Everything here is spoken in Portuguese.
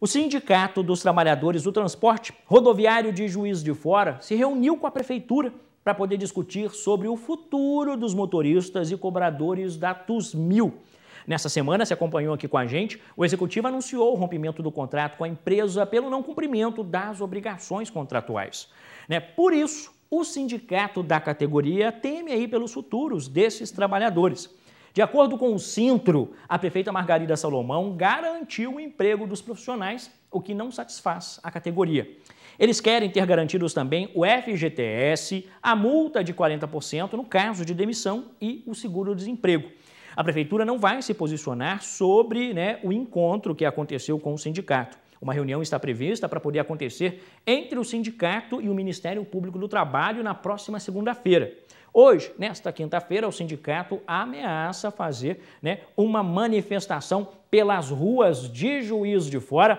O Sindicato dos Trabalhadores do Transporte Rodoviário de Juiz de Fora se reuniu com a Prefeitura para poder discutir sobre o futuro dos motoristas e cobradores da TUSMIL. Nessa semana, se acompanhou aqui com a gente, o executivo anunciou o rompimento do contrato com a empresa pelo não cumprimento das obrigações contratuais. Né? Por isso, o sindicato da categoria teme aí pelos futuros desses trabalhadores. De acordo com o Cintro, a prefeita Margarida Salomão garantiu o emprego dos profissionais, o que não satisfaz a categoria. Eles querem ter garantidos também o FGTS, a multa de 40% no caso de demissão e o seguro-desemprego. A prefeitura não vai se posicionar sobre né, o encontro que aconteceu com o sindicato. Uma reunião está prevista para poder acontecer entre o sindicato e o Ministério Público do Trabalho na próxima segunda-feira. Hoje, nesta quinta-feira, o sindicato ameaça fazer né, uma manifestação pelas ruas de Juiz de Fora